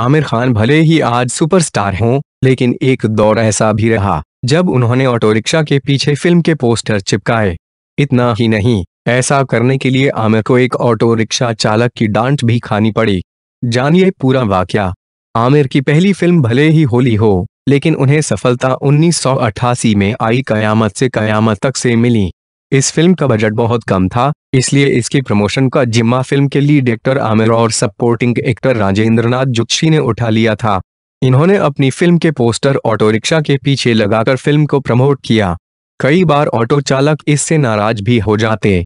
आमिर खान भले ही आज सुपरस्टार हों लेकिन एक दौर ऐसा भी रहा जब उन्होंने ऑटो रिक्शा के पीछे फिल्म के पोस्टर चिपकाए इतना ही नहीं ऐसा करने के लिए आमिर को एक ऑटो रिक्शा चालक की डांट भी खानी पड़ी जानिए पूरा वाक्य आमिर की पहली फिल्म भले ही होली हो लेकिन उन्हें सफलता 1988 में आई कयामत से कयामत तक से मिली इस फिल्म का बजट बहुत कम था इसलिए इसकी प्रमोशन का जिम्मा फिल्म के लीड एक्टर आमिर और सपोर्टिंग एक्टर राजेंद्रनाथ जोशी ने उठा लिया था इन्होंने अपनी फिल्म के पोस्टर ऑटो रिक्शा के पीछे लगाकर फिल्म को प्रमोट किया कई बार ऑटो चालक इससे नाराज भी हो जाते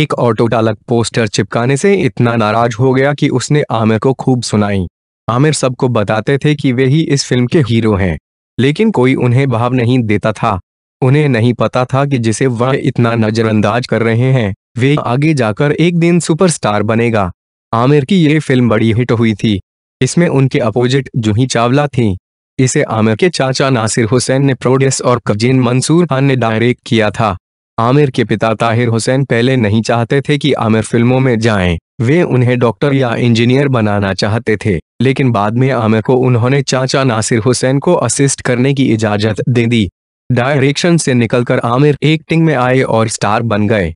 एक ऑटो चालक पोस्टर चिपकाने से इतना नाराज हो गया कि उसने आमिर को खूब सुनाई आमिर सबको बताते थे कि वे ही इस फिल्म के हीरो हैं लेकिन कोई उन्हें भाव नहीं देता था उन्हें नहीं पता था कि जिसे वह इतना नजरअंदाज कर रहे हैं वे आगे जाकर एक दिन सुपरस्टार बनेगा आमिर की ये फिल्म बड़ी हिट हुई थी इसमें उनके अपोजिट जूही चावला थी इसे आमिर के चाचा नासिर हुसैन ने प्रोड्यूस और कजिन मंसूर खान ने डायरेक्ट किया था आमिर के पिता ताहिर हुसैन पहले नहीं चाहते थे कि आमिर फिल्मों में जाएं। वे उन्हें डॉक्टर या इंजीनियर बनाना चाहते थे लेकिन बाद में आमिर को उन्होंने चाचा नासिर हुसैन को असिस्ट करने की इजाजत दे दी डायरेक्शन से निकलकर आमिर एक्टिंग में आए और स्टार बन गए